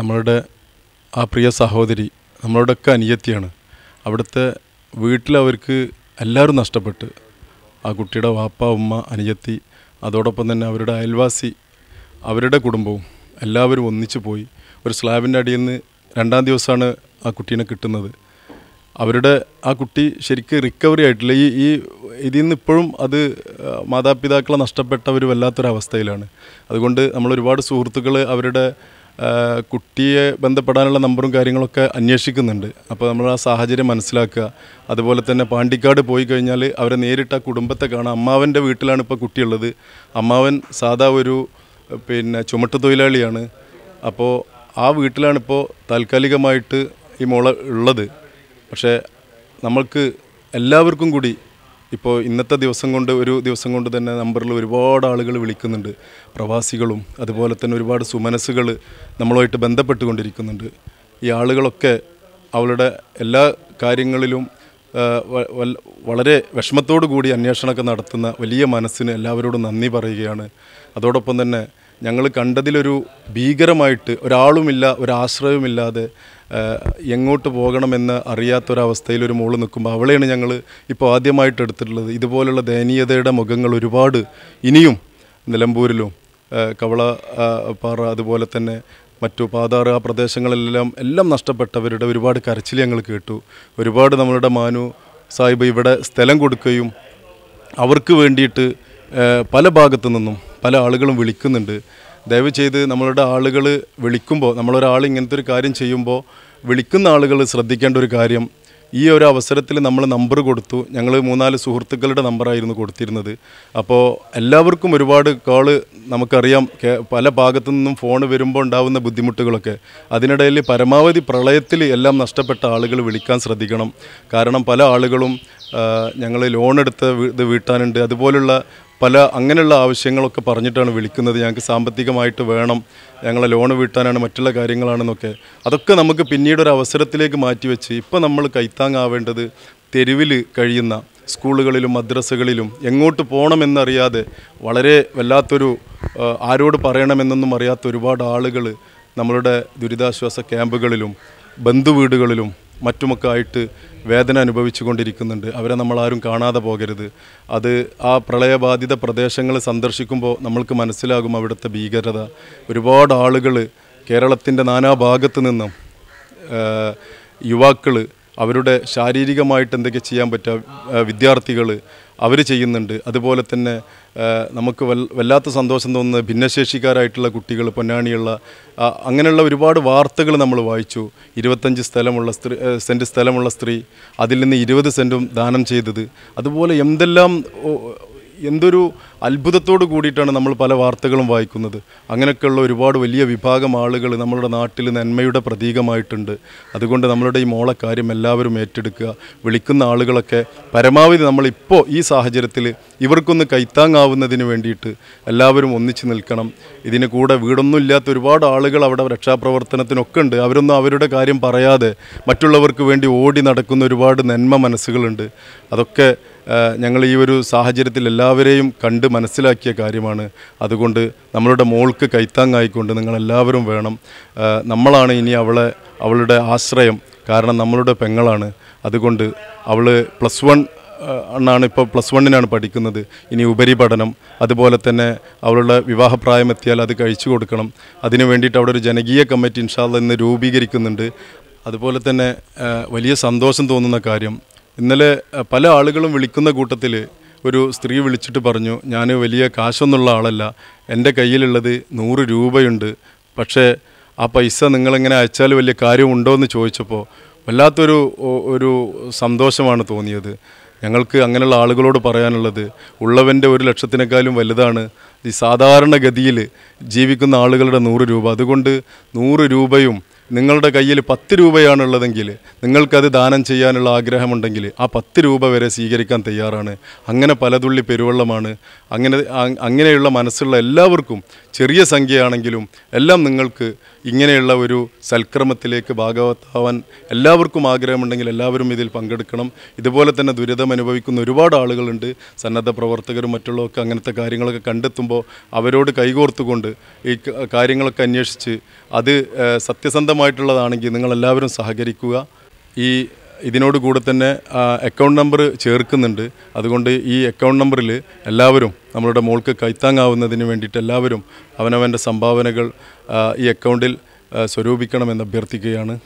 നമ്മളുടെ ആ പ്രിയ സഹോദരി നമ്മളോടൊക്കെ അനിയത്തിയാണ് അവിടുത്തെ വീട്ടിലവർക്ക് എല്ലാവരും നഷ്ടപ്പെട്ട് ആ കുട്ടിയുടെ വാപ്പ ഉമ്മ അനിയത്തി അതോടൊപ്പം തന്നെ അവരുടെ അയൽവാസി അവരുടെ കുടുംബവും എല്ലാവരും ഒന്നിച്ച് പോയി ഒരു സ്ലാബിൻ്റെ അടിയിൽ നിന്ന് രണ്ടാം ദിവസമാണ് ആ കുട്ടീനെ കിട്ടുന്നത് അവരുടെ ആ കുട്ടി ശരിക്ക് റിക്കവറി ആയിട്ടില്ല ഈ ഈ ഇതിൽ നിന്ന് ഇപ്പോഴും അത് മാതാപിതാക്കളെ നഷ്ടപ്പെട്ട ഒരു വല്ലാത്തൊരവസ്ഥയിലാണ് അതുകൊണ്ട് നമ്മൾ ഒരുപാട് സുഹൃത്തുക്കൾ അവരുടെ കുട്ടിയെ ബന്ധപ്പെടാനുള്ള നമ്പറും കാര്യങ്ങളൊക്കെ അന്വേഷിക്കുന്നുണ്ട് അപ്പോൾ നമ്മൾ ആ സാഹചര്യം മനസ്സിലാക്കുക അതുപോലെ തന്നെ പാണ്ടിക്കാട് പോയി കഴിഞ്ഞാൽ അവരെ നേരിട്ട് ആ കുടുംബത്തെ കാണാം അമ്മാവൻ്റെ വീട്ടിലാണ് ഇപ്പോൾ കുട്ടിയുള്ളത് അമ്മാവൻ സാധാ ഒരു പിന്നെ ചുമട്ട് തൊഴിലാളിയാണ് അപ്പോൾ ആ വീട്ടിലാണിപ്പോൾ താൽക്കാലികമായിട്ട് ഈ മോള ഉള്ളത് പക്ഷേ നമ്മൾക്ക് എല്ലാവർക്കും കൂടി ഇപ്പോൾ ഇന്നത്തെ ദിവസം കൊണ്ട് ഒരു ദിവസം കൊണ്ട് തന്നെ നമ്പറിൽ ഒരുപാട് ആളുകൾ വിളിക്കുന്നുണ്ട് പ്രവാസികളും അതുപോലെ തന്നെ ഒരുപാട് സുമനസ്സുകൾ നമ്മളുമായിട്ട് ബന്ധപ്പെട്ടുകൊണ്ടിരിക്കുന്നുണ്ട് ഈ ആളുകളൊക്കെ അവളുടെ എല്ലാ കാര്യങ്ങളിലും വളരെ വിഷമത്തോടു കൂടി അന്വേഷണമൊക്കെ നടത്തുന്ന വലിയ മനസ്സിന് എല്ലാവരോടും നന്ദി പറയുകയാണ് അതോടൊപ്പം തന്നെ ഞങ്ങൾ കണ്ടതിലൊരു ഭീകരമായിട്ട് ഒരാളുമില്ല ഒരാശ്രയവുമില്ലാതെ എങ്ങോട്ട് പോകണമെന്ന് അറിയാത്തൊരവസ്ഥയിൽ ഒരു മോള് നിൽക്കുമ്പോൾ അവളെയാണ് ഞങ്ങൾ ഇപ്പോൾ ആദ്യമായിട്ട് എടുത്തിട്ടുള്ളത് ഇതുപോലുള്ള ദയനീയതയുടെ മുഖങ്ങൾ ഒരുപാട് ഇനിയും നിലമ്പൂരിലും കവള പാറ അതുപോലെ തന്നെ മറ്റു പാതാറ് ആ പ്രദേശങ്ങളിലെല്ലാം എല്ലാം നഷ്ടപ്പെട്ടവരുടെ ഒരുപാട് കരച്ചിൽ ഞങ്ങൾ കേട്ടു ഒരുപാട് നമ്മളുടെ മാനു സാഹിബ് ഇവിടെ സ്ഥലം കൊടുക്കുകയും അവർക്ക് വേണ്ടിയിട്ട് പല ഭാഗത്തു നിന്നും പല ആളുകളും വിളിക്കുന്നുണ്ട് ദയവ് ചെയ്ത് നമ്മളുടെ ആളുകൾ വിളിക്കുമ്പോൾ നമ്മളൊരാൾ ഇങ്ങനത്തെ ഒരു കാര്യം ചെയ്യുമ്പോൾ വിളിക്കുന്ന ആളുകൾ ശ്രദ്ധിക്കേണ്ട ഒരു കാര്യം ഈ ഒരു അവസരത്തിൽ നമ്മൾ നമ്പർ കൊടുത്തു ഞങ്ങൾ മൂന്നാല് സുഹൃത്തുക്കളുടെ നമ്പറായിരുന്നു കൊടുത്തിരുന്നത് അപ്പോൾ എല്ലാവർക്കും ഒരുപാട് കോള് നമുക്കറിയാം പല ഭാഗത്തു നിന്നും ഫോൺ വരുമ്പോൾ ഉണ്ടാവുന്ന ബുദ്ധിമുട്ടുകളൊക്കെ അതിനിടയിൽ പരമാവധി പ്രളയത്തിൽ എല്ലാം നഷ്ടപ്പെട്ട ആളുകൾ വിളിക്കാൻ ശ്രദ്ധിക്കണം കാരണം പല ആളുകളും ഞങ്ങൾ ലോൺ എടുത്ത് ഇത് വീട്ടാനുണ്ട് അതുപോലുള്ള പല അങ്ങനെയുള്ള ആവശ്യങ്ങളൊക്കെ പറഞ്ഞിട്ടാണ് വിളിക്കുന്നത് ഞങ്ങൾക്ക് സാമ്പത്തികമായിട്ട് വേണം ഞങ്ങളെ ലോണ് വീട്ടാനാണ് മറ്റുള്ള കാര്യങ്ങളാണെന്നൊക്കെ അതൊക്കെ നമുക്ക് പിന്നീട് ഒരു അവസരത്തിലേക്ക് മാറ്റിവെച്ച് ഇപ്പോൾ നമ്മൾ കൈത്താങ്ങാവേണ്ടത് തെരുവിൽ കഴിയുന്ന സ്കൂളുകളിലും മദ്രസകളിലും എങ്ങോട്ട് പോകണമെന്നറിയാതെ വളരെ വല്ലാത്തൊരു ആരോട് പറയണമെന്നൊന്നും അറിയാത്ത ഒരുപാട് ആളുകൾ നമ്മളുടെ ദുരിതാശ്വാസ ക്യാമ്പുകളിലും ബന്ധുവീടുകളിലും മറ്റുമൊക്കെ ആയിട്ട് വേദന അനുഭവിച്ചു കൊണ്ടിരിക്കുന്നുണ്ട് അവരെ നമ്മളാരും കാണാതെ പോകരുത് അത് ആ പ്രളയബാധിത പ്രദേശങ്ങൾ സന്ദർശിക്കുമ്പോൾ നമ്മൾക്ക് മനസ്സിലാകും അവിടുത്തെ ഭീകരത ഒരുപാട് ആളുകൾ കേരളത്തിൻ്റെ ഭാഗത്തു നിന്നും യുവാക്കൾ അവരുടെ ശാരീരികമായിട്ട് എന്തൊക്കെ ചെയ്യാൻ പറ്റുക വിദ്യാർത്ഥികൾ അവർ ചെയ്യുന്നുണ്ട് അതുപോലെ തന്നെ നമുക്ക് വല്ലാത്ത സന്തോഷം തോന്നുന്ന ഭിന്നശേഷിക്കാരായിട്ടുള്ള കുട്ടികൾ പൊന്നാണിയുള്ള അങ്ങനെയുള്ള ഒരുപാട് വാർത്തകൾ നമ്മൾ വായിച്ചു ഇരുപത്തഞ്ച് സ്ഥലമുള്ള സ്ത്രീ സെൻറ്റ് സ്ഥലമുള്ള സ്ത്രീ അതിൽ നിന്ന് ഇരുപത് സെൻറ്റും ദാനം ചെയ്തത് അതുപോലെ എന്തെല്ലാം എന്തൊരു അത്ഭുതത്തോട് കൂടിയിട്ടാണ് നമ്മൾ പല വാർത്തകളും വായിക്കുന്നത് അങ്ങനെയൊക്കെയുള്ള ഒരുപാട് വലിയ വിഭാഗം ആളുകൾ നമ്മുടെ നാട്ടിൽ നന്മയുടെ പ്രതീകമായിട്ടുണ്ട് അതുകൊണ്ട് നമ്മളുടെ ഈ മോളെ കാര്യം എല്ലാവരും ഏറ്റെടുക്കുക വിളിക്കുന്ന ആളുകളൊക്കെ പരമാവധി നമ്മളിപ്പോൾ ഈ സാഹചര്യത്തിൽ ഇവർക്കൊന്ന് കൈത്താങ്ങാവുന്നതിന് വേണ്ടിയിട്ട് എല്ലാവരും ഒന്നിച്ചു നിൽക്കണം ഇതിന് കൂടെ വീടൊന്നുമില്ലാത്ത ഒരുപാട് ആളുകൾ അവിടെ രക്ഷാപ്രവർത്തനത്തിനൊക്കെ ഉണ്ട് അവരൊന്നും അവരുടെ കാര്യം പറയാതെ മറ്റുള്ളവർക്ക് വേണ്ടി ഓടി നടക്കുന്ന ഒരുപാട് നന്മ മനസ്സുകളുണ്ട് അതൊക്കെ ഞങ്ങൾ ഈ ഒരു സാഹചര്യത്തിൽ എല്ലാവരെയും കണ്ട് മനസ്സിലാക്കിയ കാര്യമാണ് അതുകൊണ്ട് നമ്മളുടെ മോൾക്ക് കൈത്താങ്ങായിക്കൊണ്ട് നിങ്ങളെല്ലാവരും വേണം നമ്മളാണ് ഇനി അവളെ അവളുടെ ആശ്രയം കാരണം നമ്മളുടെ പെങ്ങളാണ് അതുകൊണ്ട് അവൾ പ്ലസ് വൺ ആണ് ഇപ്പോൾ പ്ലസ് വണ്ണിനാണ് പഠിക്കുന്നത് ഇനി ഉപരിപഠനം അതുപോലെ തന്നെ അവളുടെ വിവാഹപ്രായമെത്തിയാൽ അത് കഴിച്ചു കൊടുക്കണം അതിനു വേണ്ടിയിട്ട് അവിടെ ഒരു ജനകീയ കമ്മിറ്റി ഇൻഷാല്ല ഇന്ന് രൂപീകരിക്കുന്നുണ്ട് അതുപോലെ തന്നെ വലിയ സന്തോഷം തോന്നുന്ന കാര്യം ഇന്നലെ പല ആളുകളും വിളിക്കുന്ന കൂട്ടത്തിൽ ഒരു സ്ത്രീ വിളിച്ചിട്ട് പറഞ്ഞു ഞാൻ വലിയ കാശൊന്നുള്ള ആളല്ല എൻ്റെ കയ്യിലുള്ളത് നൂറ് രൂപയുണ്ട് പക്ഷേ ആ പൈസ നിങ്ങളെങ്ങനെ അയച്ചാൽ വലിയ കാര്യമുണ്ടോ എന്ന് ചോദിച്ചപ്പോൾ വല്ലാത്തൊരു ഒരു സന്തോഷമാണ് തോന്നിയത് ഞങ്ങൾക്ക് അങ്ങനെയുള്ള ആളുകളോട് പറയാനുള്ളത് ഉള്ളവൻ്റെ ഒരു ലക്ഷത്തിനേക്കാളും വലുതാണ് ഈ സാധാരണഗതിയിൽ ജീവിക്കുന്ന ആളുകളുടെ നൂറ് രൂപ അതുകൊണ്ട് നൂറ് രൂപയും നിങ്ങളുടെ കയ്യിൽ പത്ത് രൂപയാണുള്ളതെങ്കിൽ നിങ്ങൾക്കത് ദാനം ചെയ്യാനുള്ള ആഗ്രഹമുണ്ടെങ്കിൽ ആ പത്ത് രൂപ വരെ സ്വീകരിക്കാൻ തയ്യാറാണ് അങ്ങനെ പലതുള്ളി പെരുവെള്ളമാണ് അങ്ങനെ അങ്ങനെയുള്ള മനസ്സുള്ള എല്ലാവർക്കും ചെറിയ സംഖ്യയാണെങ്കിലും എല്ലാം നിങ്ങൾക്ക് ഇങ്ങനെയുള്ള ഒരു സൽക്രമത്തിലേക്ക് ഭാഗവത്താവാൻ എല്ലാവർക്കും ആഗ്രഹമുണ്ടെങ്കിൽ എല്ലാവരും ഇതിൽ പങ്കെടുക്കണം ഇതുപോലെ തന്നെ ദുരിതം അനുഭവിക്കുന്ന ഒരുപാട് ആളുകളുണ്ട് സന്നദ്ധ പ്രവർത്തകരും മറ്റുള്ളവർക്ക് അങ്ങനത്തെ കാര്യങ്ങളൊക്കെ കണ്ടെത്തുമ്പോൾ അവരോട് കൈകോർത്തുകൊണ്ട് ഈ കാര്യങ്ങളൊക്കെ അന്വേഷിച്ച് അത് സത്യസന്ധമായി ആവശ്യമായിട്ടുള്ളതാണെങ്കിൽ നിങ്ങളെല്ലാവരും സഹകരിക്കുക ഈ ഇതിനോട് കൂടെ തന്നെ അക്കൗണ്ട് നമ്പർ ചേർക്കുന്നുണ്ട് അതുകൊണ്ട് ഈ അക്കൗണ്ട് നമ്പറിൽ എല്ലാവരും നമ്മളുടെ മോൾക്ക് കൈത്താങ്ങാവുന്നതിന് വേണ്ടിയിട്ട് എല്ലാവരും അവനവൻ്റെ സംഭാവനകൾ ഈ അക്കൗണ്ടിൽ സ്വരൂപിക്കണമെന്ന് അഭ്യർത്ഥിക്കുകയാണ്